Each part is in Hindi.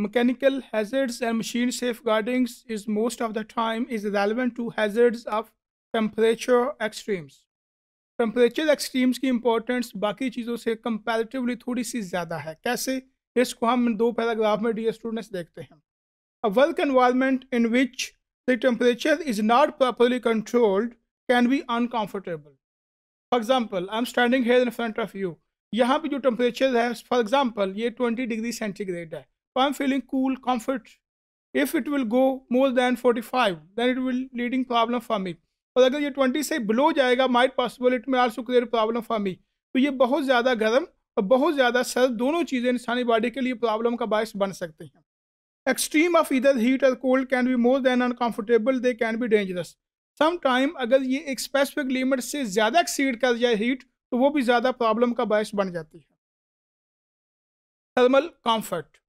Mechanical Mechanical and machine safeguardings is most of the time is relevant to hazards of temperature extremes temperature extremes की इंपॉर्टेंस बाकी चीज़ों से कंपैरेटिवली थोड़ी सी ज़्यादा है कैसे इसको हम दो पैराग्राफ में डी स्टूडेंट्स देखते हैं a work environment in which the temperature is not properly controlled can be uncomfortable for example I am standing here in front of you यहाँ पर जो टेम्परेचर है फॉर एग्जाम्पल ये ट्वेंटी डिग्री सेंटीग्रेड है So I'm feeling cool, comfort. If it will go more than 45, then it will leading problem for me. और अगर ये 20 से ब्लो जाएगा might possible it may also clear problem for me तो ये बहुत ज़्यादा गर्म और बहुत ज़्यादा सर्द दोनों चीज़ें इंसानी बॉडी के लिए प्रॉब्लम का बायस बन सकते हैं एक्सट्रीम ऑफ इधर हीट और cold can be more than uncomfortable they can be dangerous some time अगर ये एक स्पेसिफिक लिमिट से ज़्यादा एक्सीड कर जाए हीट तो वो भी ज़्यादा प्रॉब्लम का बायस बन जाती है thermal comfort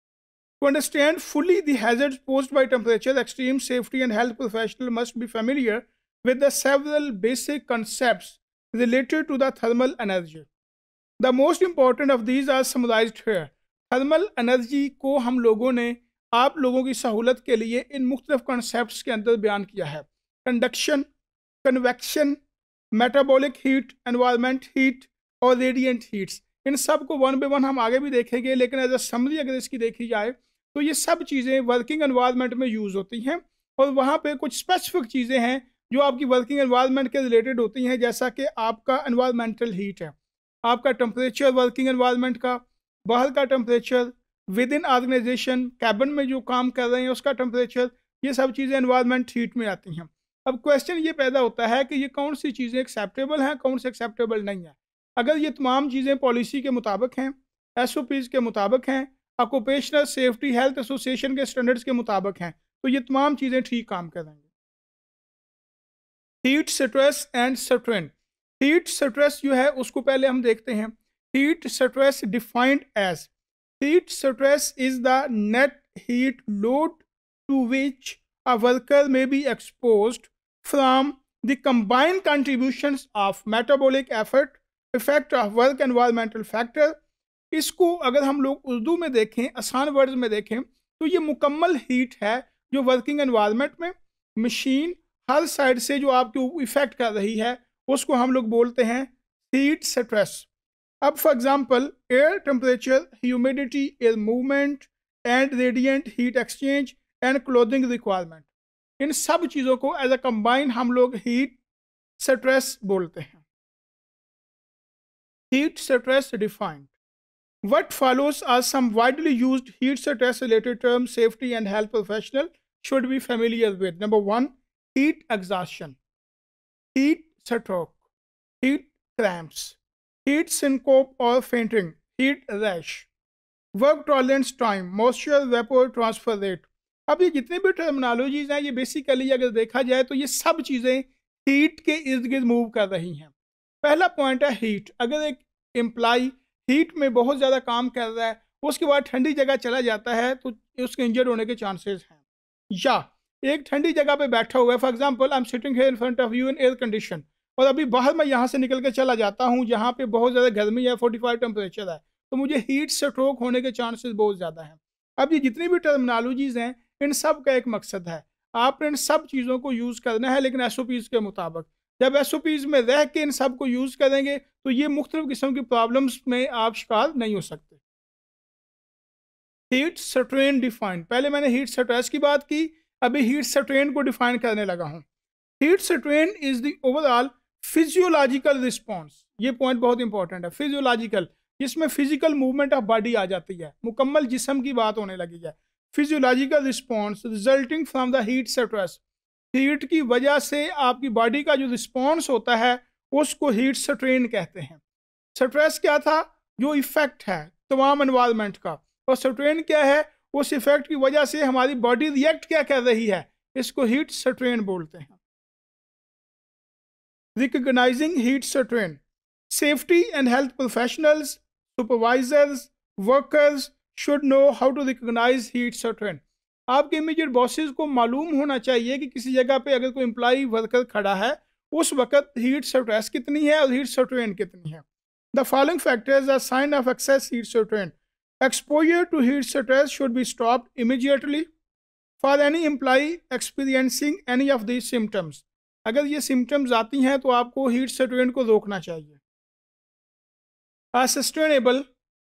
To understand fully the hazards posed by temperature, extreme safety and health professional must be familiar with the several basic concepts related to the thermal energy. The most important of these are summarized here. thermal energy ko hum लोगों ne aap logon ki sahulat ke liye in mukhtalif concepts ke andar bayan kiya hai conduction convection metabolic heat environment heat or radiant heats इन सब को वन बाई वन हम आगे भी देखेंगे लेकिन एज अ समरी अगर इसकी देखी जाए तो ये सब चीज़ें वर्किंग एनवायरनमेंट में यूज़ होती हैं और वहाँ पे कुछ स्पेसिफिक चीज़ें हैं जो आपकी वर्किंग एनवायरनमेंट के रिलेटेड होती हैं जैसा कि आपका एनवायरमेंटल हीट है आपका टम्परेचर वर्किंग एनवायरनमेंट का बाहर का temperature within organization cabin में जो काम कर रहे हैं उसका टेम्परेचर ये सब चीज़ें एनवायरमेंट हीट में आती हैं अब क्वेश्चन ये पैदा होता है कि ये कौन सी चीज़ें एक्सेप्टेबल हैं कौन सी एक्सेप्टेबल नहीं है अगर ये तमाम चीज़ें पॉलिसी के मुताबिक हैं एस के मुताबिक हैं ऑक्यूपेशनल सेफ्टी हेल्थ एसोसिएशन के स्टैंडर्ड्स के मुताबिक हैं तो ये तमाम चीज़ें ठीक काम करेंगे heat stress and strain heat stress जो है उसको पहले हम देखते हैं heat stress defined as heat stress is the net heat load to which a worker may be expose from the combined contribution of metabolic effort effect of work environmental factor इसको अगर हम लोग उर्दू में देखें आसान वर्ड में देखें तो ये मुकम्मल हीट है जो वर्किंग एनवायरमेंट में मशीन हर साइड से जो आपके इफ़ेक्ट कर रही है उसको हम लोग बोलते हैं हीट स्ट्रेस अब for example air temperature humidity air movement and radiant heat exchange and clothing requirement इन सब चीज़ों को एज अ कम्बाइन हम लोग हीट स्ट्रेस बोलते हैं heat stress defined. What follows are some widely used heat stress related terms safety and health professional should be familiar with. Number one, heat exhaustion, heat stroke, heat cramps, heat syncope or fainting, heat rash, work tolerance time, moisture vapor transfer rate. अब ये जितने भी टर्मिनोलॉजीज हैं ये बेसिकली अगर देखा जाए तो ये सब चीज़ें हीट के इर्द गिर्द मूव कर रही हैं पहला पॉइंट है हीट अगर एक एम्प्लाई हीट में बहुत ज़्यादा काम कर रहा है तो उसके बाद ठंडी जगह चला जाता है तो उसके इंजर्ड होने के चांसेस हैं या एक ठंडी जगह पे बैठा हुआ है for example I am sitting here in front of you in air condition और अभी बाहर मैं यहाँ से निकल के चला जाता हूँ जहाँ पे बहुत ज़्यादा गर्मी है फोर्टी फाइव टेम्परेचर है तो मुझे हीट स्ट्रोक होने के चांसेस बहुत ज़्यादा हैं अब ये जितनी भी टर्मिनोलॉजीज़ हैं इन सब का एक मकसद है आपने इन सब चीज़ों को यूज़ करना है लेकिन एस के मुताबिक जब एस ओ पीज में रह के इन सब को यूज़ करेंगे तो ये मुख्तलिफ़ किस्म की प्रॉब्लम्स में आप शिकार नहीं हो सकते हीट सट्रेन डिफाइन पहले मैंने हीट सट्रेस की बात की अभी हीट सट्रेन को डिफाइन करने लगा हूँ heat strain is the overall physiological response ये पॉइंट बहुत इंपॉर्टेंट है फिजियोलॉजिकल जिसमें फिजिकल मूवमेंट ऑफ बॉडी आ जाती है मुकम्मल जिसम की बात होने लगी है physiological response resulting from the heat stress heat की वजह से आपकी बॉडी का जो रिस्पॉन्स होता है उसको हीट स्ट्रेन कहते हैं स्ट्रेस क्या था जो इफ़ेक्ट है तमाम इन्वायरमेंट का और स्ट्रेन क्या है उस इफ़ेक्ट की वजह से हमारी बॉडी रिएक्ट क्या कर रही है इसको हीट स्ट्रेन बोलते हैं recognizing heat strain safety and health professionals supervisors workers should know how to recognize heat strain आपके इमीजिएट बॉसेज को मालूम होना चाहिए कि किसी जगह पे अगर कोई एम्प्लाई वर्कर खड़ा है उस वक्त हीट स्ट्रेस कितनी है और हीट सट्रेन कितनी है the following factors are sign of excess heat strain exposure to heat stress should be stop immediately for any employee experiencing any of these symptoms अगर ये सिम्टम्स आती हैं तो आपको हीट सट्रेन को रोकना चाहिए असस्टेनेबल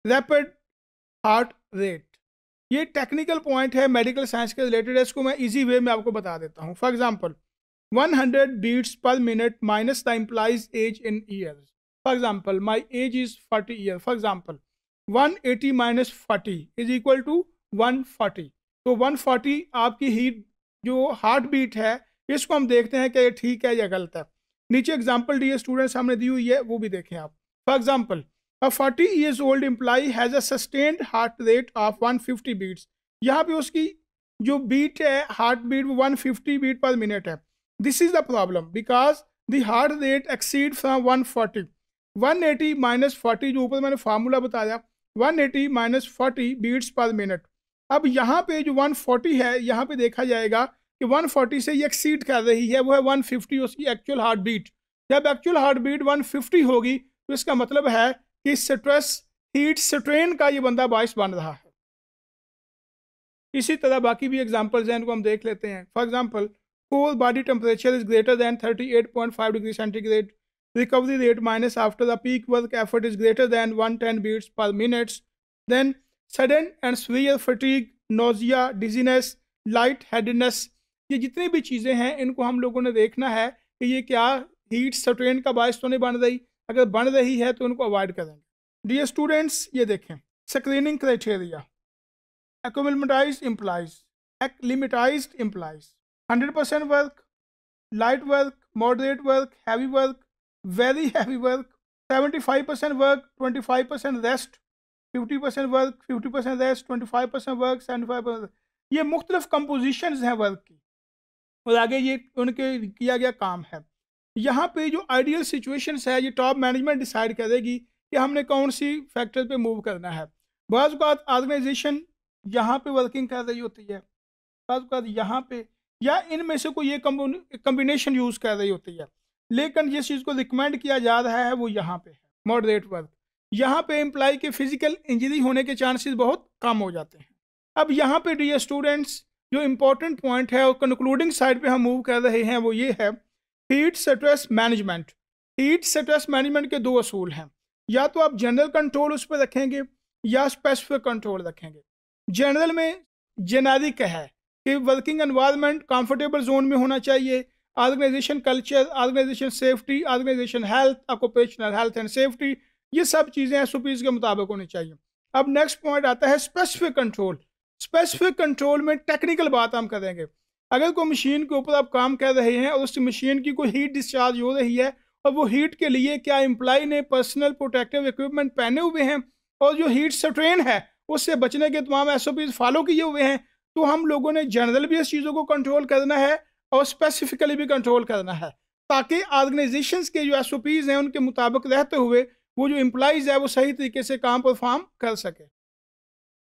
रैपिड हार्ट रेट ये टेक्निकल पॉइंट है मेडिकल साइंस के रिलेटेड है इसको मैं इजी वे में आपको बता देता हूँ for example 100 beats per minute minus the employees age in years for example my age is 40 year for example 180 eighty minus forty is equal to one तो 140 आपकी हीट जो हार्ट बीट है इसको हम देखते हैं कि ये ठीक है या गलत है नीचे एग्जाम्पल डी स्टूडेंट्स हमने दी हुई है वो भी देखें आप for example A 40 years old employee has a sustained heart rate of 150 beats. यहाँ पे उसकी जो बीट है हार्ट बीट वो 150 बीट पर मिनट है this is the problem because the heart rate exceed from 140 180 minus forty जो ऊपर मैंने फार्मूला बताया 180 minus forty beats per minute अब यहाँ पे जो 140 है यहाँ पे देखा जाएगा कि 140 से ये एक्सीड कर रही है वो है 150 उसकी एक्चुअल हार्ट बीट जब एक्चुअल हार्ट बीट 150 होगी तो इसका मतलब है कि स्ट्रेस हीट स्ट्रेन का ये बंदा बायस बन रहा है इसी तरह बाकी भी एग्जाम्पल्स हैं इनको हम देख लेते हैं for example core body temperature is greater than thirty eight point five degree centigrade recovery rate minus after the peak work effort is greater than one ten beats per minutes than sudden and severe fatigue nausea dizziness light headedness ये जितनी भी चीज़ें हैं इनको हम लोगों ने देखना है कि ये क्या हीट स्ट्रेन का बायस तो नहीं बन रही अगर बन रही है तो उनको अवॉइड करेंगे डी स्टूडेंट्स ये देखें स्क्रीनिंग क्राइटेरिया एकोमिलमटाइज इम्प्लाइज लिमिटाइज employees hundred percent work light work moderate work heavy work very heavy work seventy five percent work twenty five percent rest fifty percent work fifty percent rest twenty five percent work seventy five percent ये मुख्तलिफ कम्पोजिशन हैं वर्क की और आगे ये उनके किया गया काम है यहाँ पे जो आइडियल सिचुएशन है ये टॉप मैनेजमेंट डिसाइड कर देगी कि हमने कौन सी फैक्टर पे मूव करना है बाज ऑर्गेनाइजेशन यहाँ पे वर्किंग कर रही होती है बाज़ यहाँ पे या इनमें से कोई ये कम्बिनेशन यूज़ कर रही होती है लेकिन जिस चीज़ को रिकमेंड किया जा रहा है वो यहाँ पे है मॉडरेट वर्क यहाँ पे एम्प्लाई के फिजिकल इंजरी होने के चांसेस बहुत कम हो जाते हैं अब यहाँ पे डी स्टूडेंट्स जो इम्पोर्टेंट पॉइंट है और कंक्लूडिंग साइड पे हम मूव कर रहे हैं वो ये है heat stress management heat stress management के दो असूल हैं या तो आप जनरल कंट्रोल उस पर रखेंगे या स्पेसिफिक कंट्रोल रखेंगे जनरल में जेनेरिक है कि वर्किंग एनवायरनमेंट कंफर्टेबल जोन में होना चाहिए organization culture organization safety organization health occupational health and safety ये सब चीज़ें एस के मुताबिक होनी चाहिए अब नेक्स्ट पॉइंट आता है स्पेसिफिक कंट्रोल स्पेसिफिक कंट्रोल में टेक्निकल बात हम करेंगे अगर कोई मशीन के ऊपर आप काम कर रहे हैं और उस मशीन की कोई हीट डिस्चार्ज हो रही है और वो हीट के लिए क्या एम्प्लाई ने पर्सनल प्रोटेक्टिव इक्विपमेंट पहने हुए हैं और जो हीट स्ट्रेन है उससे बचने के तमाम एस फॉलो किए हुए हैं तो हम लोगों ने जनरल भी इस चीज़ों को कंट्रोल करना है और स्पेसिफिकली भी कंट्रोल करना है ताकि ऑर्गेनाइजेशंस के जो एस हैं उनके मुताबिक रहते हुए वो जो एम्प्लाइज़ है वो सही तरीके से काम परफॉर्म कर सके